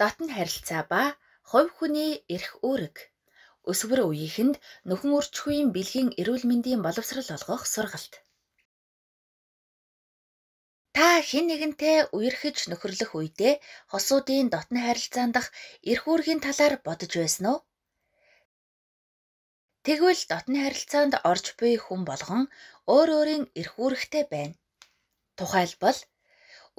Дотн харилцаа ба хувь хүний эрх үүрэг. Өсвөр үеийнхэнд нөхөн үрчхүйн бэлгийн эрүүл мэндийн боловсрал олгох сургалт. Та хэн нэгэнтэй үерхэж нөхөрлөх үедээ хосуудын дотн харилцаан дах эрх үүргийн талаар бодож байсан уу? Тэгвэл дотн харилцаанд орж буй хүн болгон өөр өөрийн эрх үүрэгтэй байна. Тухайлбал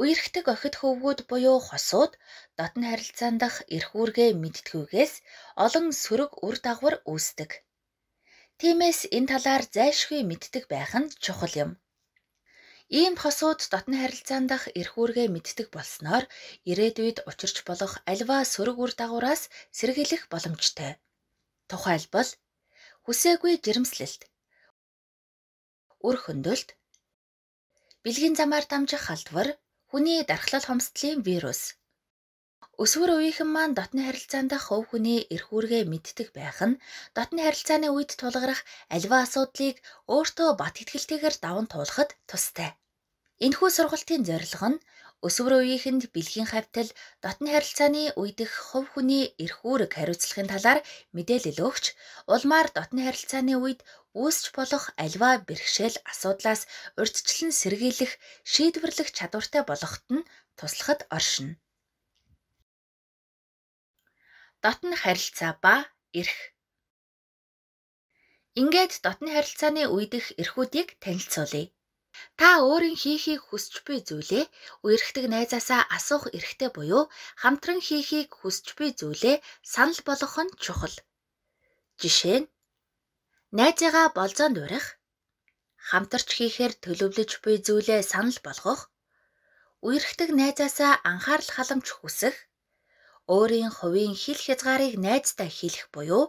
үерхдэг охид хөвгүүд буюу хосууд дотн харилцаан дах эрх үүргээ мэдтгүүгээс олон сөрөг үр дагавар үүсдэг. Тиймээс энэ талаар зайлшгүй мэддэг байх нь чухал юм. Ийм хосууд дотн харилцаан дах эрх үүргээ мэддэг болсноор ирээдүйд учирч болох альва сөрөг үр дагавраас сэргийлэх боломжтой. Тухайлбал хүсээгүй жирэмслэлт, үр хөндөөлт, бэлгийн замаар дамжих халдвар, Хүний дархлал хомсдлын вирус. Өсвөр үеийнхэн маань дотны харилцаанд хөв хүний эрх үүргээ мэддэг байх нь дотны харилцааны үед тулгарх альва асуудлыг өөртөө бат хэтгэлтэйгээр даван туулахад тустай. Энэхүү сургалтын зорилго нь Өсвөр үеийнхэнд бэлгийн хавтал, дотны харилцааны үедх хувь хүний эрх үүрэг хариуцлагын талаар мэдээлэл өгч, улмаар дотны харилцааны үед үүсч болох альва бэрхшээл асуудлаас урьдчилан сэргийлэх, шийдвэрлэх чадвартай болоход нь туслахад оршин. Дотны харилцаа ба эрх Ингээд дотны харилцааны үедх эрхүүдийг танилцуулъя. Та өөрийн хийхийг хүсч буй зүйлээ үерхдэг найзаасаа асуух эрхтэй буюу хамтран хийхийг хүсч буй зүйлээ санал болгох нь чухал. Жишээ нь найзыгаа болзоонд урих, хамтарч хийхээр төлөвлөж буй зүйлээ санал болгох, үерхдэг найзаасаа анхаарал халамж хүсэх, өөрийн хувийн хил хязгаарыг найзтай хэлэх буюу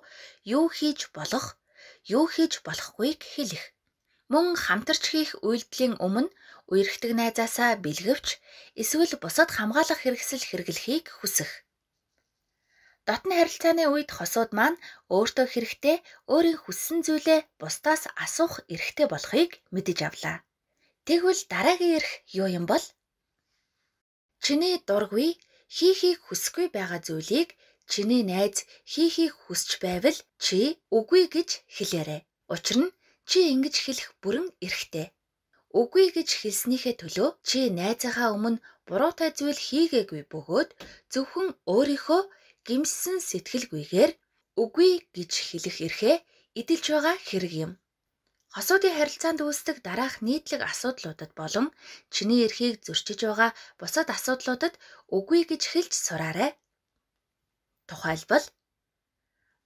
юу хийж болох, юу хийж болохгүйг хэлэх Мөн хамтарч хийх үйлдэлийн өмнө үерхдэг найзаасаа бэлгэвч эсвэл бусад хамгаалах хэрэгсэл хэрэглэхийг хүсэх. Дотны харилцааны үед хосууд маань өөртөө хэрэгтэй өөрийн хүссэн зүйлээ бусдаас асуух эрхтэй болохыг мэдэж авлаа. Тэгвэл дараагийн эрх юу юм бол? Чиний дургүй хийхийг хүсэхгүй байгаа зүйлийг чиний найз хийхийг хүсч байвал чи үгүй гэж хэлээрэй. Учир нь Чи ингэж хэлэх бүрэн эрхтэй. Үгүй гэж хэлснийхээ төлөө чи найзынхаа өмнө буруутай зүйл хийгээгүй бөгөөд зөвхөн өөрийнхөө гимссэн сэтгэлгүйгээр үгүй гэж хэлэх эрхээ эдэлж байгаа хэрэг юм. Хосуудын харилцаанд үүсдэг дараах нийтлэг асуудлуудад болон чиний эрхийг зөрчиж байгаа бусад асуудлуудад үгүй гэж хэлж сураарай. Тухайлбал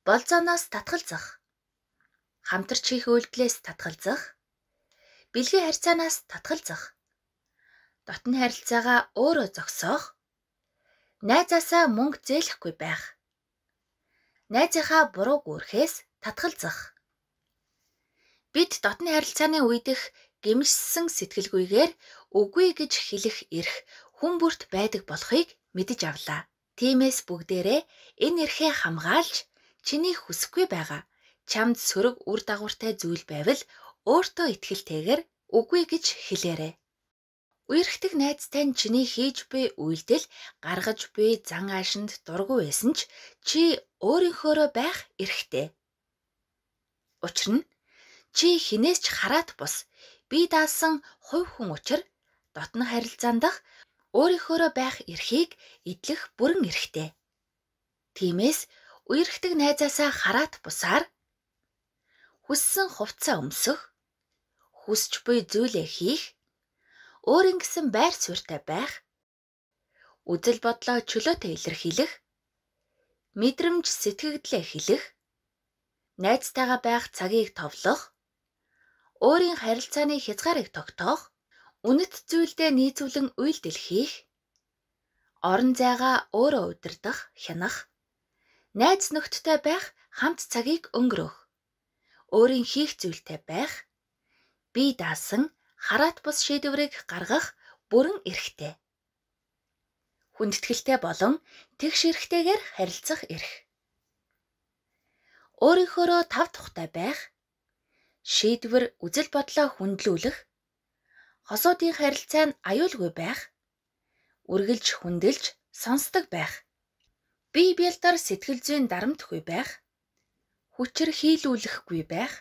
болзооноос татгалзах, хамтарч хийх үйлдэлээс татгалзах, бэлгийн харьцаанаас татгалзах, дотны харилцаагаа өөрөө зогсоох, найзаасаа мөнгө зээлэхгүй байх, найзынхаа буруу гүрэхээс татгалзах. Бид дотны харилцааны үедх гэмжсэн сэтгэлгүйгээр үгүй гэж хэлэх эрх хүн бүрт байдаг болохыг мэдэж авлаа. Тиймээс бүгдээрээ энэ эрхээ хамгаалж чиний хүсэхгүй байгаа чамд сөрөг үр дагавартай зүйл байвал өөртөө ихтгэлтэйгээр үгүй гэж хэлээрэй. Үерхдэг найзтай нь чиний хийж буй үйлдэл гаргаж буй зан аашинд дургүй байсан ч чи өөрийнхөөрөө байх эрхтэй. Учир нь чи хинээс ч хараат бус би даасан хувь хүн учир дотн харилцаанд дах өөрийнхөөрөө байх эрхийг эдлэх бүрэн эрхтэй. Тиймээс үерхдэг найзаасаа хараат бусаар хүссэн хувцаа өмсөх, хүсч буй зүйлээ хийх, өөрийн гэсэн байр суурьтай байх, үзэл бодлоо чөлөөтэй илэрхийлэх, мэдрэмж сэтгэгдлээ хэлэх, найзтайгаа байх цагийг товлох, өөрийн харилцааны хязгаарыг тогтоох, үнэт зүйлдээ нийцүүлэн үйлдэл хийх, орон зайгаа өөрөө удирдах, хянах, найз нөхдөдтэй байх хамт цагийг өнгөрөх өөрийн хийх зүйлтэй байх, бие даасан хараат бус шийдвэрийг гаргах бүрэн эрхтэй. Хүндэтгэлтэй болон тэгш эрхтэйгээр харилцах эрх. Өөрийнхөөрөө тав тухтай байх, шийдвэр үзэл бодлоо хүндлүүлэх, хосуудын харилцаа нь аюулгүй байх, үргэлж хүндэлж сонсдог байх. Бие биелдэр сэтгэл зүйн дарамтгүй байх хүчээр хийлүүлэхгүй байх.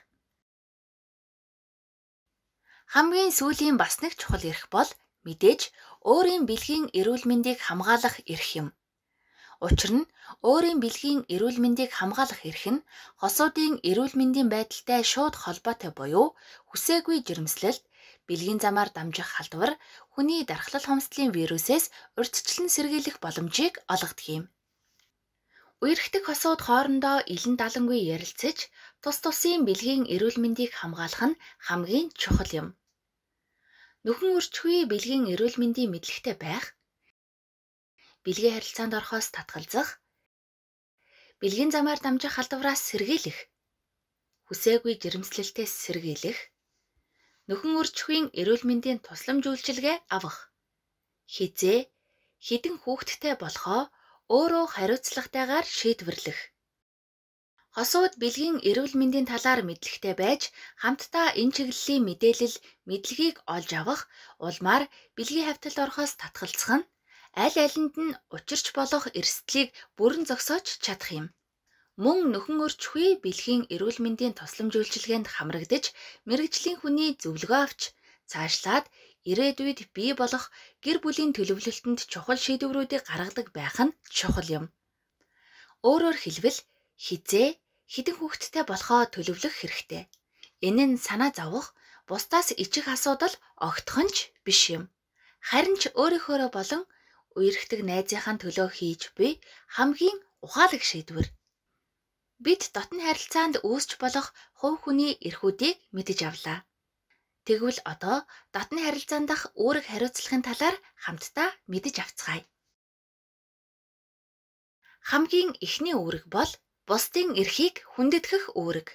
Хамгийн сүүлийн бас нэг чухал эрх бол мэдээж өөрийн бэлгийн эрүүл мэндийг хамгаалах эрх юм. Учир нь өөрийн бэлгийн эрүүл мэндийг хамгаалах эрх нь хосуудын эрүүл мэндийн байдалтай шууд холбоотой буюу хүсээгүй жирэмслэлт, бэлгийн замаар дамжих халдвар, хүний дархлал хомсдлын вирусээс урьдчилан сэргийлэх боломжийг олгодог юм. Үерхдэг хосууд хоорондоо илэн далангүй ярилцаж, тус тусын бэлгийн эрүүл мэндийг хамгаалах нь хамгийн чухал юм. Нүхэн үрчгүй бэлгийн эрүүл мэндийн мэдлэгтэй байх, бэлгийн харилцаанд орохоос татгалзах, бэлгийн замаар дамжих халдвараас сэргийлэх, хүсээгүй жирэмслэлтээс сэргийлэх, нүхэн үрчхийн эрүүл мэндийн тусламж үйлчилгээ авах, хизээ хідэн хүүхэдтэй болохоо өөрөө хариуцлагатайгаар шийдвэрлэх. Хосууд бэлгийн эрүүл мэндийн талаар мэдлэгтэй байж хамтдаа энэ чиглэлийн мэдээлэл мэдлэгийг олж авах улмаар бэлгийн хавталд орохоос татгалзах нь аль алинд нь учирч болох эрсдлийг бүрэн зогсоож чадах юм. Мөн нөхөн өрчхүй бэлгийн эрүүл мэндийн тусламж үйлчилгээнд хамрагдаж мэрэгжлийн хүний зөвлөгөө авч цаашлаад ирээдүйд бий болох гэр бүлийн төлөвлөлтөнд чухал шийдвэрүүдийг гаргадаг байх нь чухал юм. Өөрөөр хэлбэл хизээ хідэн хүүхэдтэй болохоо төлөвлөх хэрэгтэй. Энэ нь санаа зовох, бусдаас ичих асуудал огтхон ч биш юм. Харин ч өөрийнхөө болон үерхдэг найзынхаа төлөө хийж буй хамгийн ухаалаг шийдвэр. Бид дотн харилцаанд үүсч болох хувь хүний эрхүүдийг мэдэж авлаа. Тэгвэл одоо дотны харилцаанд дах үүрэг хариуцлагын талаар хамтдаа мэдэж авцгаая. Хамгийн эхний үүрэг бол бусдын эрхийг хүндэтгэх үүрэг.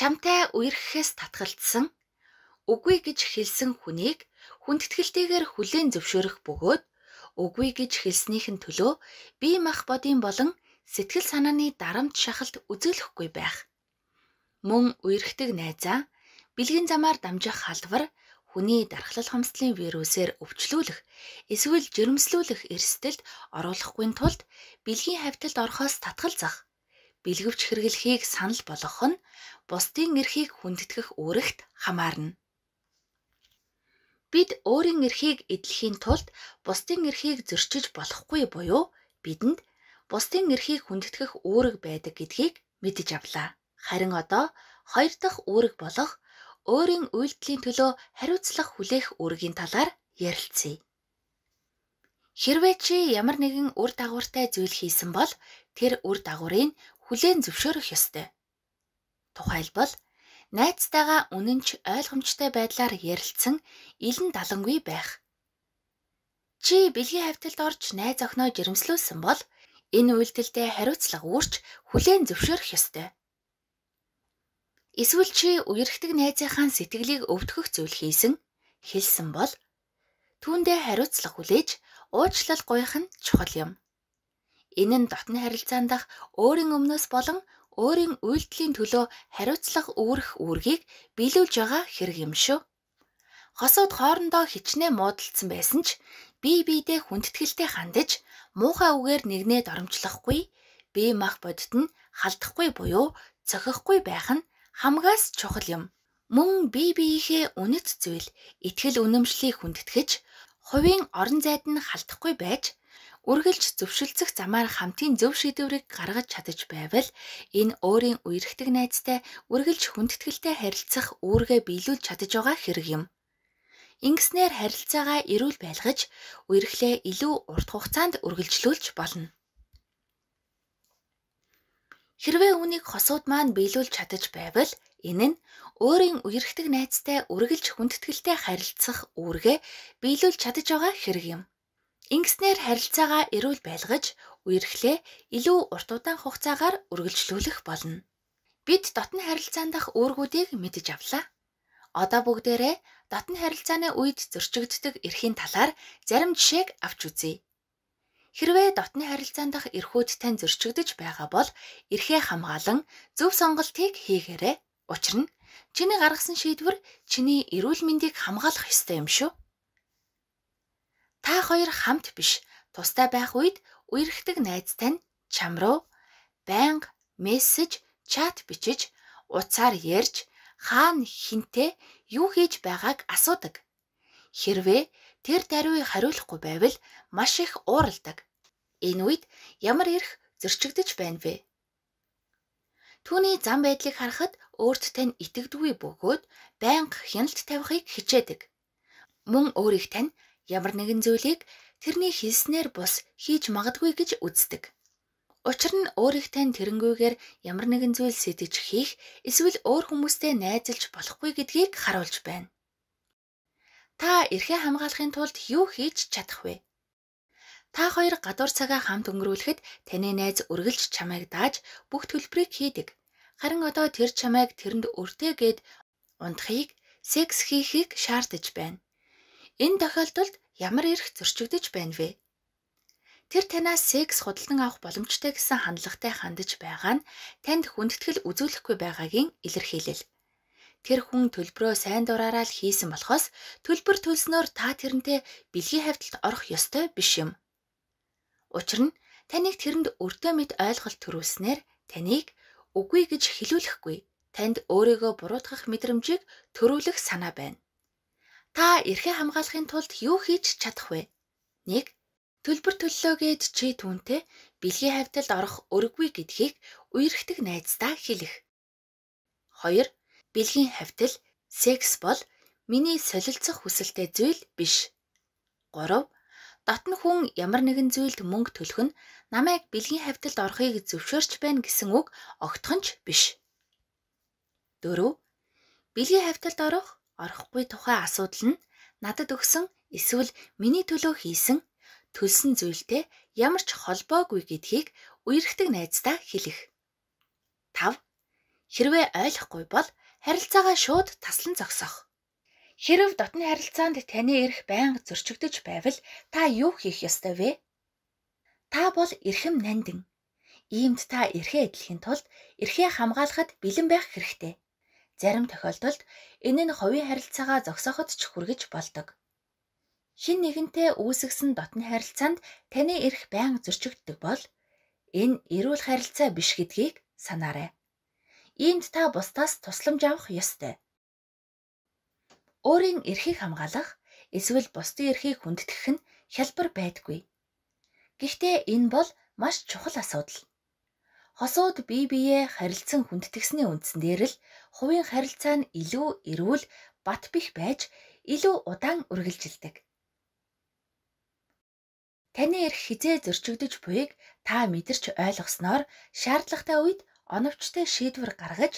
Чамтай үерхэхээс татгалцсан үгүй гэж хэлсэн хүнийг хүндэтгэлтэйгээр хүлээн зөвшөөрөх бөгөөд үгүй гэж хэлснийхэн төлөө бие мах бодийн болон сэтгэл санааны дарамт шахалт үзүүлэхгүй байх. Мөн үерхдэг найзаа бэлгийн замаар дамжих халдвар хүний дархлал хомслолын вирусээр өвчлүүлэх эсвэл жирэмслүүлэх эрсдэлд оруулахгүй тулд бэлгийн хавталд орохоос татгалзах бэлгэвч хэрэглэхийг санал болгох нь бусдын эрхийг хүндэтгэх үүрэгт хамаарна. Бид өөрийн эрхийг эдлэхийн тулд бусдын эрхийг зөрчиж болохгүй буюу бидэнд бусдын эрхийг хүндэтгэх үүрэг байдаг гэдгийг мэдэж авлаа. Харин одоо хоёр дахь үүрэг болох өөрийн үйлдэлийн төлөө хариуцлах хүлээх үүргийн талаар ярилцъя. Хэрвээ чи ямар нэгэн үр дагавартай зүйл хийсэн бол тэр үр дагаврыг хүлээн зөвшөөрөх ёстой. Тухайлбал найзтайгаа үнэнч ойлгомжтой байдлаар ярилцсан илэн далангүй байх. Чи бэлгийн хавталд орж найз охиноо жирэмслүүлсэн бол энэ үйлдэлдээ хариуцлага үүрч хүлээн зөвшөөрөх ёстой. Эсвэл чи үерхдэг найзынхаа сэтгэлийг өвтгөх зүйл хийсэн хэлсэн бол түүндээ хариуцлага хүлээж уучлал гуйх нь чухал юм. Энэ нь дотны харилцаанд дах өөрийн өмнөөс болон өөрийн үйлдэлийн төлөө хариуцлага үүрэх үүргийг биелүүлж байгаа хэрэг юм шүү. Хосууд хоорондоо хичнээн муудалцсан байсан ч бие биедээ хүндэтгэлтэй хандаж муухай үгээр нэгнээ доромжлохгүй, бие мах бодит нь халдахгүй буюу цохихгүй байх нь Хамгаас чухал юм. Мөн бие биеийнхээ үнэт зүйл, итгэл үнэмшлийг хүндэтгэж, хувийн орон зайд нь халдахгүй байж, үргэлж зөвшөлдсөх замаар хамтын зөв шийдвэрийг гаргаж чадаж байвал энэ өөрийн үерхдэг найзтай үргэлж хүндэтгэлтэй харилцах үүргээ биелүүлж чадаж байгаа хэрэг юм. Ингэснээр харилцаагаа эрүүл байлгаж, үерхлээ илүү урт хугацаанд үргэлжлүүлж болно. Хэрвээ үүнийг хосууд маань биелүүлж чадаж байвал энэ нь өөрийн үерхдэг найзтай үргэлж хүндэтгэлтэй харилцах үүргээ биелүүлж чадаж байгаа хэрэг юм. Ингэснээр харилцаагаа эрүүл байлгаж, үерхлээ илүү урт удаан хугацаагаар үргэлжлүүлэх болно. Бид дотны харилцаанд дах үүргүүдийг мэдж авлаа. Одоо бүгдээрээ дотны харилцааны үед зөрчигддөг эрхийн талаар зарим жишээг авч үзье. Хэрвээ дотны харилцаан дах эрхүүд тань зөрчигдөж байгаа бол эрхээ хамгаалan зөв сонголтыг хийгээрэй. Учир нь чиний гаргасан шийдвэр чиний эрүүл мэндийг хамгаалах ёстой юм шүү. Та хоёр хамт биш, тустай байх үед үерхдэг найз тань чам руу байнга мессеж, чат бичиж, утсаар ярьж, хаана хинтээ юу хийж байгааг асуудаг. Хэрвээ тэр даруй хариулахгүй байвал маш их ууралдаг. Энэ үед ямар эрх зөрчигдөж байна вэ? Түүний зам байдлыг харахад өөртөө нь итгэдэггүй бөгөөд байнга хяналт тавихыг хичээдэг. Мөн өөрийг тань ямар нэгэн зүйлийг тэрний хийснээр бус хийж магадгүй гэж үздэг. Учир нь өөрийнхтэй тэрнгүүгээр ямар нэгэн зүйл сэтэж хийх эсвэл өөр хүмүүстэй найзалж болохгүй гэдгийг харуулж байна. Та эрхээ хамгаалахын тулд юу хийж чадах вэ? Та хоёр гадуур цагаа хамт өнгөрүүлэхэд таны найз үргэлж чамайг дааж бүх төлбөрийг хийдэг. Харин одоо тэр чамайг тэрэнд өртөөгээд унтахыг, секс хийхийг шаардаж байна. Энэ тохиолдолд ямар эрх зөрчигдөж байна вэ? Тэр танаас секс худалдан авах боломжтой гэсэн хандлагатай хандаж байгаа нь танд хүндэтгэл үзүүлэхгүй байгаагийн илэрхийлэл тэр хүн төлбөрөө сайн дураараа л хийсэн болохоос төлбөр төлснөөр та тэрнтэй бэлгийн хавьталд орох ёстой биш юм. Учир нь таныг тэрэнд өртөө мэд ойлголт төрүүлснээр таныг үгүй гэж хэлүүлэхгүй танд өөрийгөө буруутгах мэдрэмжийг төрүүлэх санаа байна. Та эрхээ хамгаалахын тулд юу хийж чадах вэ? 1. Төлбөр төллөө гэд чи түүнтэй бэлгийн хавьталд орох өргөгүй гэдгийг үерхдэг найздаа хэлэх. 2 бэлгийн хавтал, секс бол миний солилцох хүсэлтэй зүйл биш. 3. Дотн хүн ямар нэгэн зүйлд мөнгө төлөх нь намайг бэлгийн хавталд орохыг зөвшөөрч байна гэсэн үг огтхон ч биш. 4. Бэлгийн хавталд орох, орохгүй тухай асуудал нь надад өгсөн эсвэл миний төлөө хийсэн төлсөн зүйлтэй ямар ч холбоогүй гэдгийг үерхдэг найздаа хэлэх. 5. Хэрвээ ойлгохгүй бол харилцаагаа шууд таслан зогсоох. Хэрв дотны харилцаанд таны эрх байнга зөрчигдөж байвал та юу хийх ёстой вэ? Та бол эрхэм нандин. Иймд та эрхээ эдлэхийн тулд эрхээ хамгаалахад бэлэн байх хэрэгтэй. Зарим тохиолдолд энэ нь хувийн харилцаагаа зогсооход ч хүргэж болдог. Хин нэгэнтэй үүсгэсэн дотны харилцаанд таны эрх байнга зөрчигддөг бол энэ эрүүл харилцаа биш гэдгийг санаарай. Иймд та бусдаас тусламж авах ёстой. Өөрийн эрхийг хамгаалах эсвэл бусдын эрхийг хүндэтгэх нь хялбар байдаггүй. Гэхдээ энэ бол маш чухал асуудал. Хосууд бие биеэ харилцан хүндэтгсэний үндсэндээр л хувийн харилцаа нь илүү эрүүл, бат бэх байж илүү удаан үргэлжилдэг. Таны эрх хизээ зөрчигдөж буйг та мэдэрч ойлгосноор шаардлагатай үед оновчтой шийдвэр гаргаж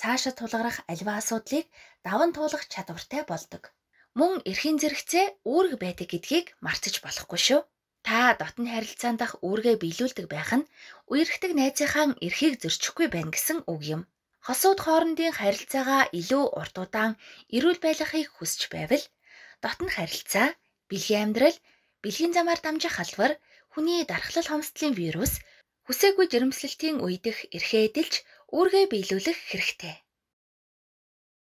цаашаа тулгарах аливаа асуудлыг даван туулах чадвартай болдог. Мөн эрхийн зэрэгцээ үүрэг байдаг гэдгийг мартаж болохгүй шүү. Та дотн харилцаан дах үүргээ биелүүлдэг байх нь үерхдэг найзынхаа эрхийг зөрчихгүй байна гэсэн үг юм. Хосууд хоорондын харилцаагаа илүү урт удаан эрүүл байлгахыг хүсч байвал дотн харилцаа, бэлгийн амьдрал, бэлгийн замаар дамжих халвар, хүний дархлал хомсдлын вирус, Хүсээгүй жирэмслэлтийн үедх эрхээдэлж үүргээ биелүүлэх хэрэгтэй.